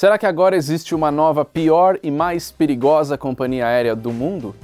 Será que agora existe uma nova, pior e mais perigosa companhia aérea do mundo?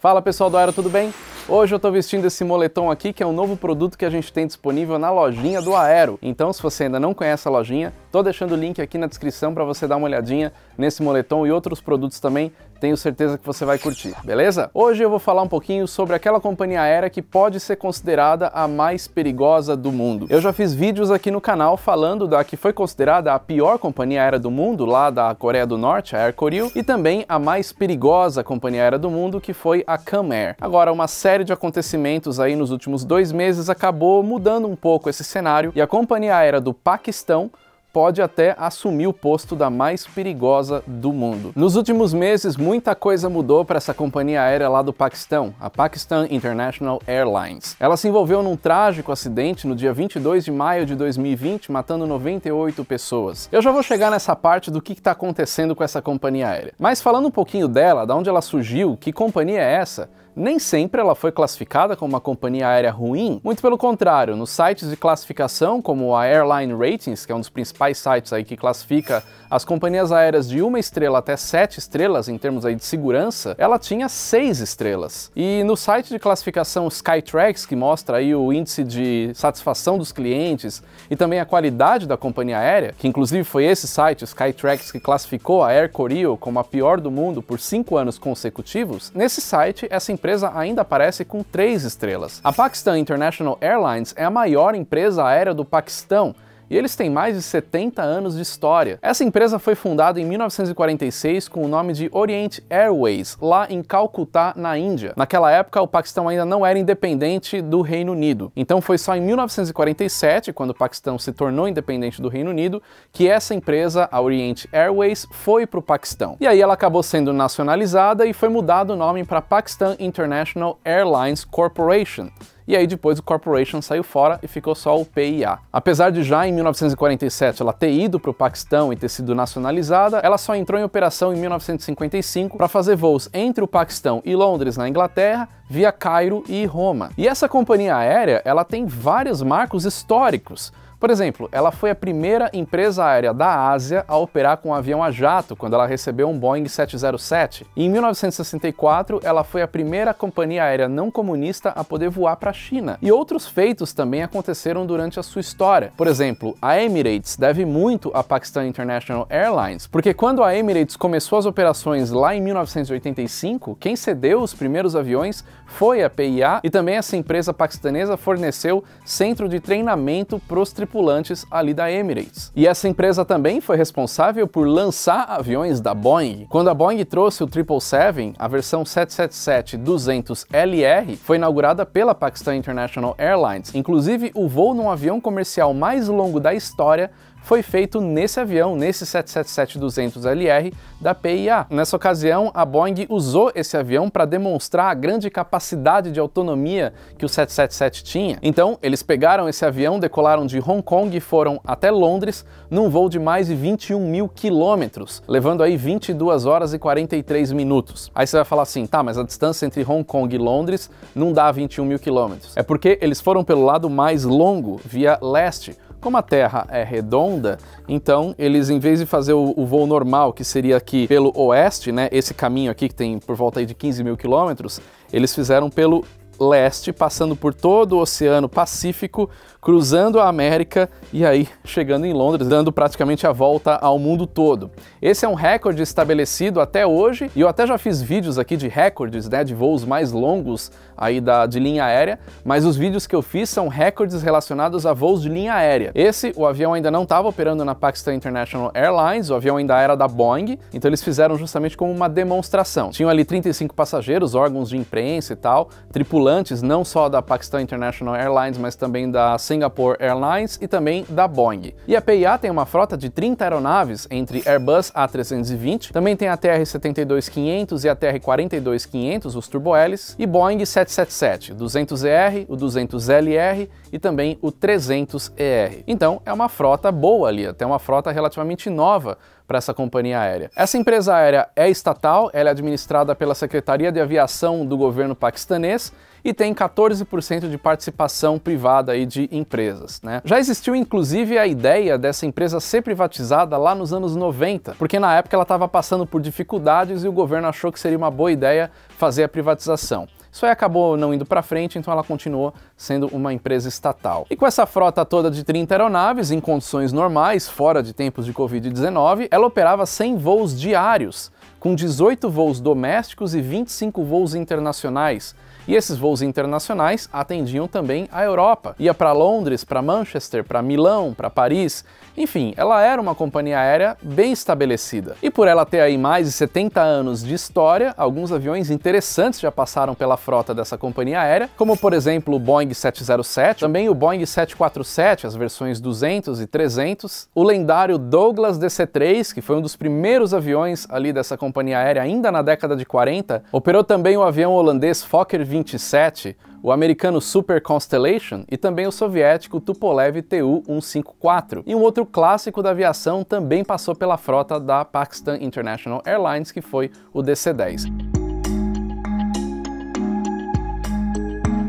Fala pessoal do Aero, tudo bem? Hoje eu estou vestindo esse moletom aqui, que é um novo produto que a gente tem disponível na lojinha do Aero. Então, se você ainda não conhece a lojinha, tô deixando o link aqui na descrição para você dar uma olhadinha nesse moletom e outros produtos também, tenho certeza que você vai curtir, beleza? Hoje eu vou falar um pouquinho sobre aquela companhia aérea que pode ser considerada a mais perigosa do mundo. Eu já fiz vídeos aqui no canal falando da que foi considerada a pior companhia aérea do mundo, lá da Coreia do Norte, a Air Koryu, e também a mais perigosa companhia aérea do mundo, que foi a Cam Air. Agora, uma série de acontecimentos aí nos últimos dois meses acabou mudando um pouco esse cenário e a companhia aérea do Paquistão pode até assumir o posto da mais perigosa do mundo. Nos últimos meses, muita coisa mudou para essa companhia aérea lá do Paquistão, a Pakistan International Airlines. Ela se envolveu num trágico acidente no dia 22 de maio de 2020, matando 98 pessoas. Eu já vou chegar nessa parte do que está acontecendo com essa companhia aérea. Mas falando um pouquinho dela, da de onde ela surgiu, que companhia é essa, nem sempre ela foi classificada como uma companhia aérea ruim, muito pelo contrário, nos sites de classificação como a Airline Ratings, que é um dos principais sites aí que classifica as companhias aéreas de uma estrela até sete estrelas em termos aí de segurança, ela tinha seis estrelas. E no site de classificação Skytrax, que mostra aí o índice de satisfação dos clientes e também a qualidade da companhia aérea, que inclusive foi esse site, Skytrax, que classificou a Air Koryo como a pior do mundo por cinco anos consecutivos, nesse site essa empresa empresa ainda aparece com três estrelas. A Pakistan International Airlines é a maior empresa aérea do Paquistão e eles têm mais de 70 anos de história. Essa empresa foi fundada em 1946 com o nome de Orient Airways, lá em Calcutá, na Índia. Naquela época, o Paquistão ainda não era independente do Reino Unido. Então foi só em 1947, quando o Paquistão se tornou independente do Reino Unido, que essa empresa, a Orient Airways, foi para o Paquistão. E aí ela acabou sendo nacionalizada e foi mudado o nome para Pakistan International Airlines Corporation e aí depois o Corporation saiu fora e ficou só o PIA. Apesar de já em 1947 ela ter ido para o Paquistão e ter sido nacionalizada, ela só entrou em operação em 1955 para fazer voos entre o Paquistão e Londres, na Inglaterra, via Cairo e Roma. E essa companhia aérea, ela tem vários marcos históricos. Por exemplo, ela foi a primeira empresa aérea da Ásia a operar com um avião a jato quando ela recebeu um Boeing 707. E em 1964, ela foi a primeira companhia aérea não comunista a poder voar para a China. E outros feitos também aconteceram durante a sua história. Por exemplo, a Emirates deve muito à Pakistan International Airlines, porque quando a Emirates começou as operações lá em 1985, quem cedeu os primeiros aviões foi a PIA e também essa empresa paquistanesa forneceu centro de treinamento para os tripulantes ali da Emirates. E essa empresa também foi responsável por lançar aviões da Boeing. Quando a Boeing trouxe o 777, a versão 777-200LR foi inaugurada pela Pakistan International Airlines. Inclusive, o voo num avião comercial mais longo da história foi feito nesse avião, nesse 777-200LR da PIA. Nessa ocasião, a Boeing usou esse avião para demonstrar a grande capacidade de autonomia que o 777 tinha. Então, eles pegaram esse avião, decolaram de Hong Kong e foram até Londres num voo de mais de 21 mil quilômetros, levando aí 22 horas e 43 minutos. Aí você vai falar assim, tá, mas a distância entre Hong Kong e Londres não dá 21 mil quilômetros. É porque eles foram pelo lado mais longo, via leste, como a Terra é redonda, então eles, em vez de fazer o, o voo normal, que seria aqui pelo oeste, né, esse caminho aqui que tem por volta de 15 mil quilômetros, eles fizeram pelo leste, passando por todo o Oceano Pacífico, cruzando a América e aí chegando em Londres, dando praticamente a volta ao mundo todo. Esse é um recorde estabelecido até hoje e eu até já fiz vídeos aqui de recordes, né, de voos mais longos aí da, de linha aérea, mas os vídeos que eu fiz são recordes relacionados a voos de linha aérea. Esse, o avião ainda não estava operando na Pakistan International Airlines, o avião ainda era da Boeing, então eles fizeram justamente como uma demonstração. Tinham ali 35 passageiros, órgãos de imprensa e tal, tripulantes não só da Pakistan International Airlines, mas também da Singapore Airlines e também da Boeing. E a PIA tem uma frota de 30 aeronaves entre Airbus A320, também tem a TR-72-500 e a TR-42-500, os turbohélices, e Boeing 7 777, 200 ER, o 200LR e também o 300ER. Então é uma frota boa ali, até uma frota relativamente nova para essa companhia aérea. Essa empresa aérea é estatal, ela é administrada pela Secretaria de Aviação do governo paquistanês e tem 14% de participação privada aí de empresas. Né? Já existiu inclusive a ideia dessa empresa ser privatizada lá nos anos 90, porque na época ela estava passando por dificuldades e o governo achou que seria uma boa ideia fazer a privatização. Isso aí acabou não indo para frente, então ela continuou sendo uma empresa estatal. E com essa frota toda de 30 aeronaves, em condições normais, fora de tempos de Covid-19, ela operava 100 voos diários, com 18 voos domésticos e 25 voos internacionais, e esses voos internacionais atendiam também a Europa. Ia para Londres, para Manchester, para Milão, para Paris. Enfim, ela era uma companhia aérea bem estabelecida. E por ela ter aí mais de 70 anos de história, alguns aviões interessantes já passaram pela frota dessa companhia aérea, como por exemplo o Boeing 707, também o Boeing 747, as versões 200 e 300, o lendário Douglas DC-3, que foi um dos primeiros aviões ali dessa companhia aérea ainda na década de 40, operou também o avião holandês Fokker 20 27 o americano Super Constellation e também o soviético Tupolev Tu-154. E um outro clássico da aviação também passou pela frota da Pakistan International Airlines, que foi o DC-10.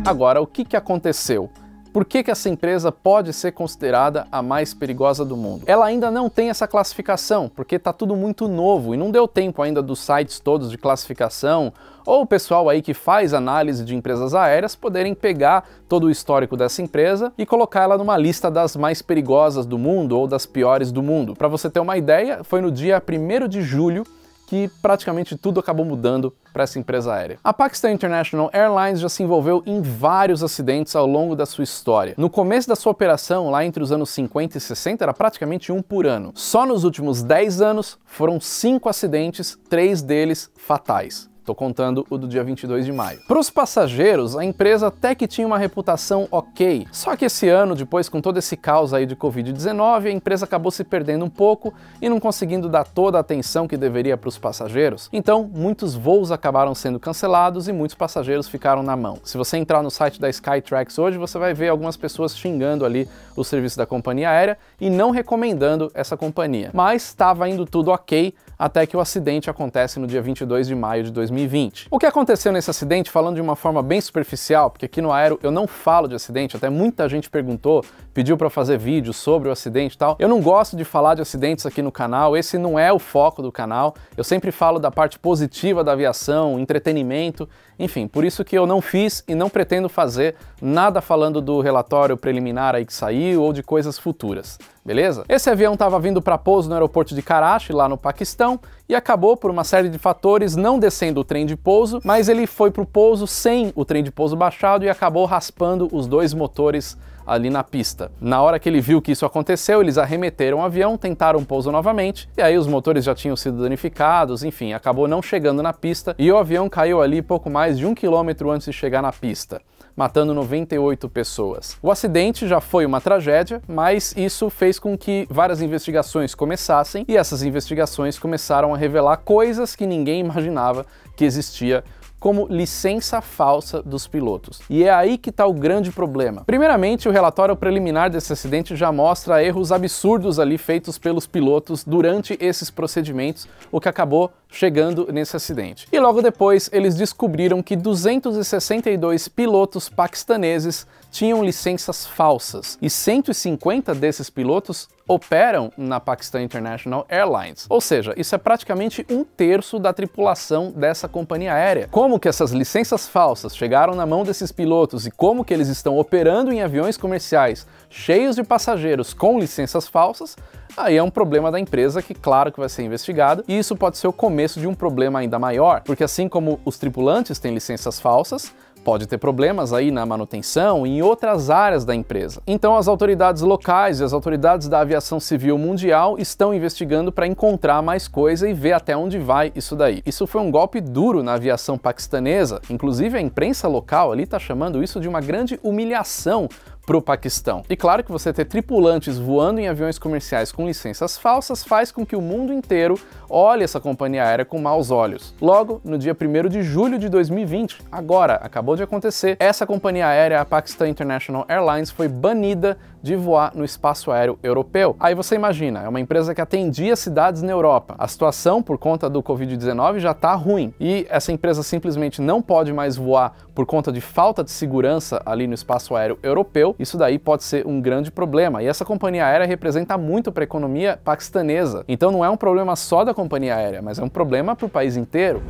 Agora, o que, que aconteceu? Por que, que essa empresa pode ser considerada a mais perigosa do mundo? Ela ainda não tem essa classificação, porque está tudo muito novo e não deu tempo ainda dos sites todos de classificação ou o pessoal aí que faz análise de empresas aéreas poderem pegar todo o histórico dessa empresa e colocá-la numa lista das mais perigosas do mundo ou das piores do mundo. Para você ter uma ideia, foi no dia 1 de julho que praticamente tudo acabou mudando para essa empresa aérea. A Pakistan International Airlines já se envolveu em vários acidentes ao longo da sua história. No começo da sua operação, lá entre os anos 50 e 60, era praticamente um por ano. Só nos últimos 10 anos foram 5 acidentes, 3 deles fatais. Tô contando o do dia 22 de maio. Para os passageiros, a empresa até que tinha uma reputação ok. Só que esse ano, depois com todo esse caos aí de Covid-19, a empresa acabou se perdendo um pouco e não conseguindo dar toda a atenção que deveria para os passageiros. Então, muitos voos acabaram sendo cancelados e muitos passageiros ficaram na mão. Se você entrar no site da Skytrax hoje, você vai ver algumas pessoas xingando ali o serviço da companhia aérea e não recomendando essa companhia. Mas estava indo tudo ok até que o acidente acontece no dia 22 de maio de 2020. 2020. O que aconteceu nesse acidente, falando de uma forma bem superficial, porque aqui no Aero eu não falo de acidente, até muita gente perguntou, pediu para fazer vídeo sobre o acidente e tal. Eu não gosto de falar de acidentes aqui no canal, esse não é o foco do canal. Eu sempre falo da parte positiva da aviação, entretenimento, enfim, por isso que eu não fiz e não pretendo fazer nada falando do relatório preliminar aí que saiu ou de coisas futuras beleza? Esse avião estava vindo para pouso no aeroporto de Karachi, lá no Paquistão, e acabou por uma série de fatores não descendo o trem de pouso, mas ele foi para o pouso sem o trem de pouso baixado e acabou raspando os dois motores ali na pista. Na hora que ele viu que isso aconteceu, eles arremeteram o avião, tentaram pouso novamente, e aí os motores já tinham sido danificados, enfim, acabou não chegando na pista e o avião caiu ali pouco mais de um quilômetro antes de chegar na pista matando 98 pessoas. O acidente já foi uma tragédia, mas isso fez com que várias investigações começassem e essas investigações começaram a revelar coisas que ninguém imaginava que existia como licença falsa dos pilotos. E é aí que está o grande problema. Primeiramente, o relatório preliminar desse acidente já mostra erros absurdos ali feitos pelos pilotos durante esses procedimentos, o que acabou chegando nesse acidente. E logo depois, eles descobriram que 262 pilotos paquistaneses tinham licenças falsas e 150 desses pilotos operam na Pakistan International Airlines. Ou seja, isso é praticamente um terço da tripulação dessa companhia aérea. Como que essas licenças falsas chegaram na mão desses pilotos e como que eles estão operando em aviões comerciais cheios de passageiros com licenças falsas, aí é um problema da empresa que claro que vai ser investigado e isso pode ser o começo de um problema ainda maior, porque assim como os tripulantes têm licenças falsas, pode ter problemas aí na manutenção e em outras áreas da empresa. Então as autoridades locais e as autoridades da aviação civil mundial estão investigando para encontrar mais coisa e ver até onde vai isso daí. Isso foi um golpe duro na aviação paquistanesa, inclusive a imprensa local ali está chamando isso de uma grande humilhação para o Paquistão. E claro que você ter tripulantes voando em aviões comerciais com licenças falsas faz com que o mundo inteiro olhe essa companhia aérea com maus olhos. Logo, no dia 1 de julho de 2020, agora, acabou de acontecer, essa companhia aérea, a Pakistan International Airlines, foi banida de voar no espaço aéreo europeu. Aí você imagina, é uma empresa que atendia cidades na Europa. A situação, por conta do Covid-19, já está ruim e essa empresa simplesmente não pode mais voar por conta de falta de segurança ali no espaço aéreo europeu isso daí pode ser um grande problema. E essa companhia aérea representa muito para a economia paquistanesa. Então não é um problema só da companhia aérea, mas é um problema para o país inteiro.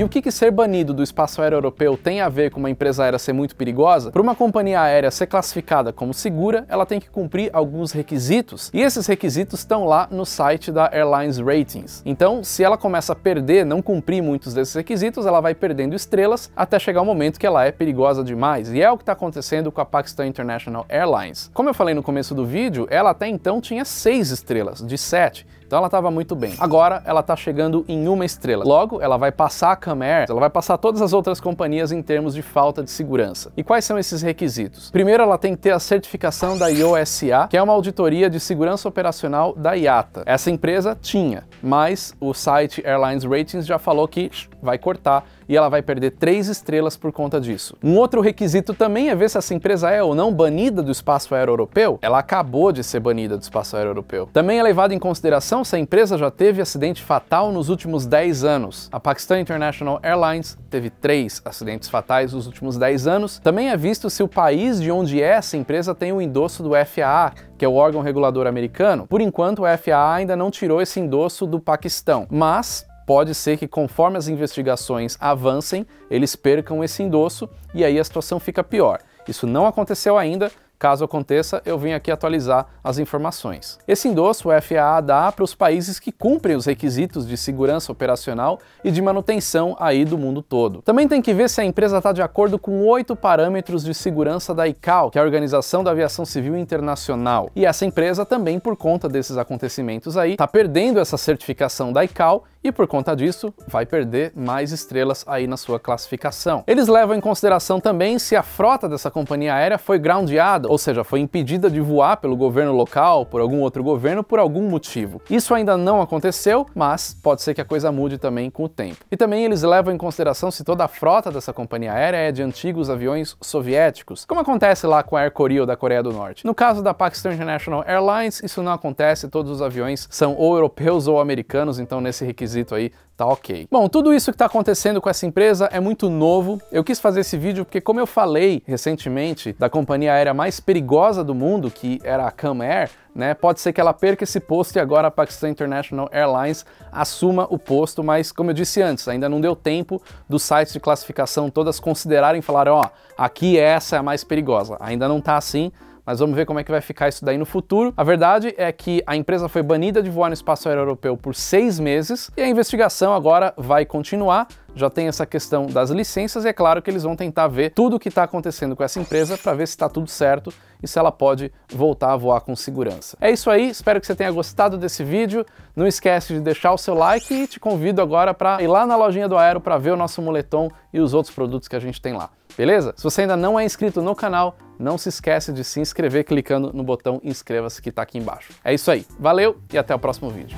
E o que, que ser banido do espaço aéreo europeu tem a ver com uma empresa aérea ser muito perigosa? Para uma companhia aérea ser classificada como segura, ela tem que cumprir alguns requisitos, e esses requisitos estão lá no site da Airlines Ratings. Então, se ela começa a perder, não cumprir muitos desses requisitos, ela vai perdendo estrelas até chegar o momento que ela é perigosa demais, e é o que está acontecendo com a Pakistan International Airlines. Como eu falei no começo do vídeo, ela até então tinha seis estrelas, de sete então ela estava muito bem. Agora ela está chegando em uma estrela. Logo, ela vai passar a Air, ela vai passar todas as outras companhias em termos de falta de segurança. E quais são esses requisitos? Primeiro, ela tem que ter a certificação da IOSA, que é uma auditoria de segurança operacional da IATA. Essa empresa tinha, mas o site Airlines Ratings já falou que vai cortar e ela vai perder três estrelas por conta disso. Um outro requisito também é ver se essa empresa é ou não banida do espaço aéreo europeu. Ela acabou de ser banida do espaço aéreo europeu. Também é levado em consideração se a empresa já teve acidente fatal nos últimos 10 anos. A Pakistan International Airlines teve três acidentes fatais nos últimos 10 anos. Também é visto se o país de onde é essa empresa tem o endosso do FAA, que é o órgão regulador americano. Por enquanto, o FAA ainda não tirou esse endosso do Paquistão, mas pode ser que conforme as investigações avancem, eles percam esse endosso e aí a situação fica pior. Isso não aconteceu ainda, Caso aconteça, eu venho aqui atualizar as informações. Esse endosso o FAA dá para os países que cumprem os requisitos de segurança operacional e de manutenção aí do mundo todo. Também tem que ver se a empresa está de acordo com oito parâmetros de segurança da ICAO, que é a Organização da Aviação Civil Internacional. E essa empresa também, por conta desses acontecimentos aí, está perdendo essa certificação da ICAO e por conta disso vai perder mais estrelas aí na sua classificação. Eles levam em consideração também se a frota dessa companhia aérea foi groundeada, ou seja, foi impedida de voar pelo governo local, por algum outro governo, por algum motivo. Isso ainda não aconteceu, mas pode ser que a coisa mude também com o tempo. E também eles levam em consideração se toda a frota dessa companhia aérea é de antigos aviões soviéticos, como acontece lá com a Air Korea da Coreia do Norte. No caso da Pakistan International Airlines, isso não acontece, todos os aviões são ou europeus ou americanos, então nesse requisito requisito aí tá ok. Bom, tudo isso que está acontecendo com essa empresa é muito novo. Eu quis fazer esse vídeo porque, como eu falei recentemente da companhia aérea mais perigosa do mundo, que era a Cam Air, né? Pode ser que ela perca esse posto e agora a Pakistan International Airlines assuma o posto, mas como eu disse antes, ainda não deu tempo dos sites de classificação todas considerarem e falar, ó, oh, aqui essa é a mais perigosa. Ainda não tá assim, mas vamos ver como é que vai ficar isso daí no futuro. A verdade é que a empresa foi banida de voar no espaço aéreo europeu por seis meses e a investigação agora vai continuar já tem essa questão das licenças e é claro que eles vão tentar ver tudo o que está acontecendo com essa empresa para ver se está tudo certo e se ela pode voltar a voar com segurança. É isso aí, espero que você tenha gostado desse vídeo. Não esquece de deixar o seu like e te convido agora para ir lá na lojinha do Aero para ver o nosso moletom e os outros produtos que a gente tem lá. Beleza? Se você ainda não é inscrito no canal, não se esquece de se inscrever clicando no botão inscreva-se que está aqui embaixo. É isso aí, valeu e até o próximo vídeo.